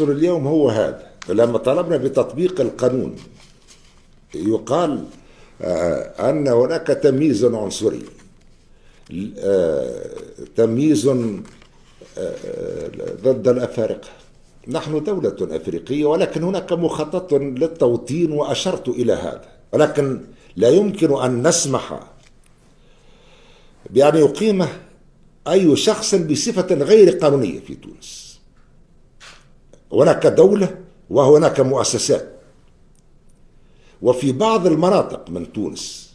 الدستور اليوم هو هذا لما طلبنا بتطبيق القانون يقال آه، أن هناك تمييز عنصري آه، تمييز آه، ضد الأفارقة نحن دولة أفريقية ولكن هناك مخطط للتوطين وأشرت إلى هذا ولكن لا يمكن أن نسمح بأن يقيمه أي شخص بصفة غير قانونية في تونس هناك دولة وهناك مؤسسات وفي بعض المناطق من تونس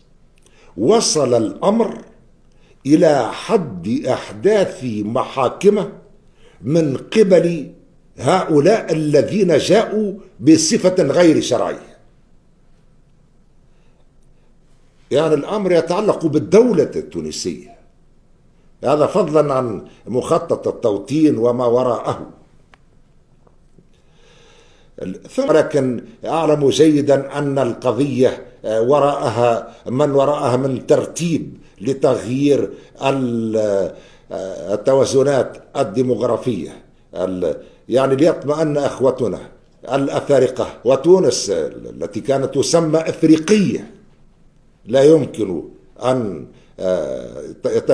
وصل الأمر إلى حد أحداث محاكمة من قبل هؤلاء الذين جاءوا بصفة غير شرعية يعني الأمر يتعلق بالدولة التونسية هذا فضلا عن مخطط التوطين وما وراءه ثم لكن أعلم جيدا أن القضية آه، وراءها من وراءها من ترتيب لتغيير آه، التوازنات الديمغرافية يعني ليطمئن أخوتنا الأفارقة وتونس التي كانت تسمى إفريقية لا يمكن أن آه،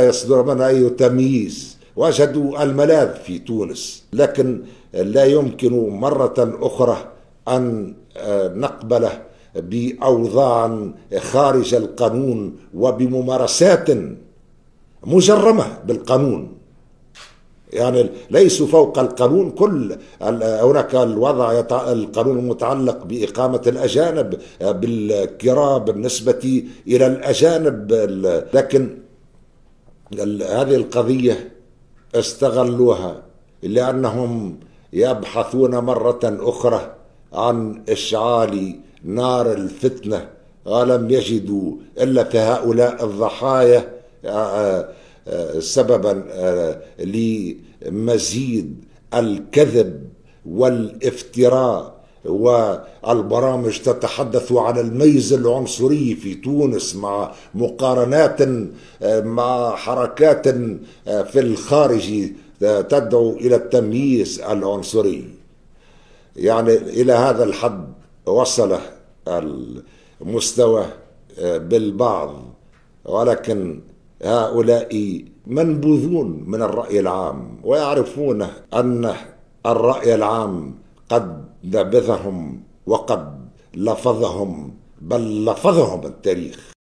يصدر منها أي تمييز وجدوا الملاذ في تونس لكن لا يمكن مرة أخرى أن آه، نقبله بأوضاع خارج القانون وبممارسات مجرمة بالقانون يعني ليسوا فوق القانون كل هناك الوضع يتع... القانون المتعلق بإقامة الأجانب آه، بالكرة بالنسبة إلى الأجانب لكن هذه القضية استغلوها لأنهم يبحثون مرة أخرى عن إشعال نار الفتنة ولم يجدوا إلا في هؤلاء الضحايا آه، آه، سببا آه، لمزيد الكذب والافتراء والبرامج تتحدث عن الميز العنصري في تونس مع مقارنات مع حركات آه، في الخارج آه، تدعو الى التمييز العنصري يعني الى هذا الحد وصل المستوى آه، بالبعض ولكن هؤلاء منبوذون من الراي العام ويعرفون ان الراي العام قد نبذهم وقد لفظهم بل لفظهم التاريخ